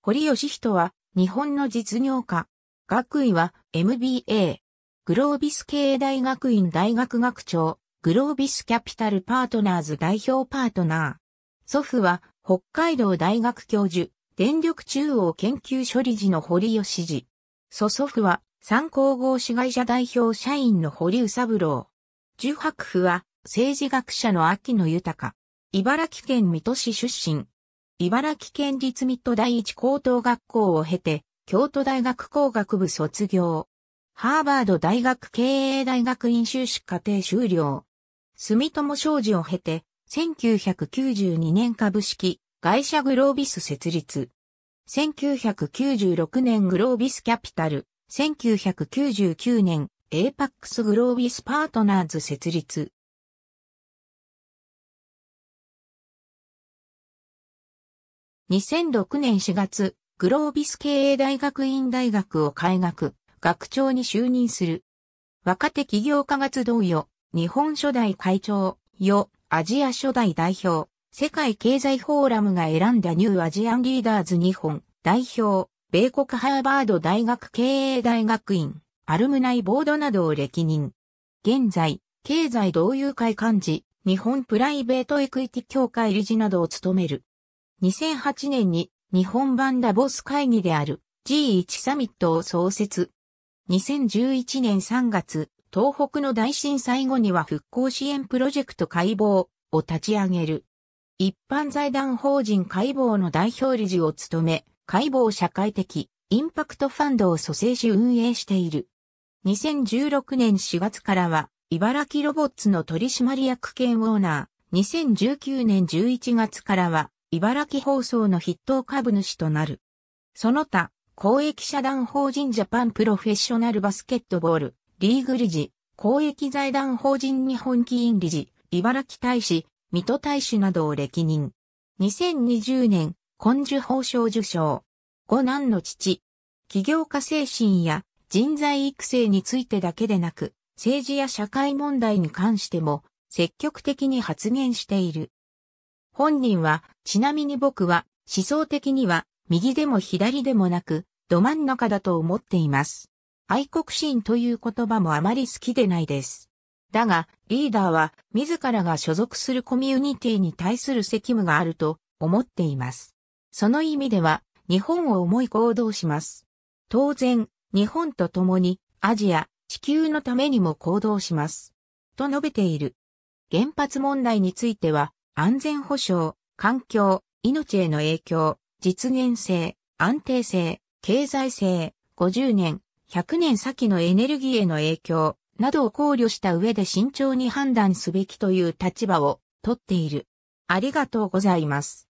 堀義人は日本の実業家。学位は MBA。グロービス経大学院大学学長。グロービスキャピタルパートナーズ代表パートナー。祖父は北海道大学教授。電力中央研究処理事の堀義次。祖祖父は参考合資会社代表社員の堀宇三郎。重白府は政治学者の秋野豊。茨城県水戸市出身。茨城県立水戸第一高等学校を経て、京都大学工学部卒業。ハーバード大学経営大学院修士課程修了。住友商事を経て、1992年株式会社グロービス設立。1996年グロービスキャピタル。1999年エーパックスグロービスパートナーズ設立。2006年4月、グロービス経営大学院大学を開学、学長に就任する。若手企業家が集うよ、日本初代会長、よ、アジア初代代表、世界経済フォーラムが選んだニューアジアンリーダーズ日本代表、米国ハーバード大学経営大学院、アルムナイボードなどを歴任。現在、経済同友会幹事、日本プライベートエクイティ協会理事などを務める。2008年に日本版ダボス会議である G1 サミットを創設。2011年3月、東北の大震災後には復興支援プロジェクト解剖を立ち上げる。一般財団法人解剖の代表理事を務め、解剖社会的インパクトファンドを蘇生し運営している。2016年4月からは、茨城ロボッツの取締役兼オーナー、2019年11月からは、茨城放送の筆頭株主となる。その他、公益社団法人ジャパンプロフェッショナルバスケットボール、リーグ理事、公益財団法人日本基因理事、茨城大使、水戸大使などを歴任。2020年、根樹法賞受賞。五男の父。企業家精神や人材育成についてだけでなく、政治や社会問題に関しても積極的に発言している。本人は、ちなみに僕は、思想的には、右でも左でもなく、ど真ん中だと思っています。愛国心という言葉もあまり好きでないです。だが、リーダーは、自らが所属するコミュニティに対する責務があると思っています。その意味では、日本を思い行動します。当然、日本と共に、アジア、地球のためにも行動します。と述べている。原発問題については、安全保障、環境、命への影響、実現性、安定性、経済性、50年、100年先のエネルギーへの影響などを考慮した上で慎重に判断すべきという立場をとっている。ありがとうございます。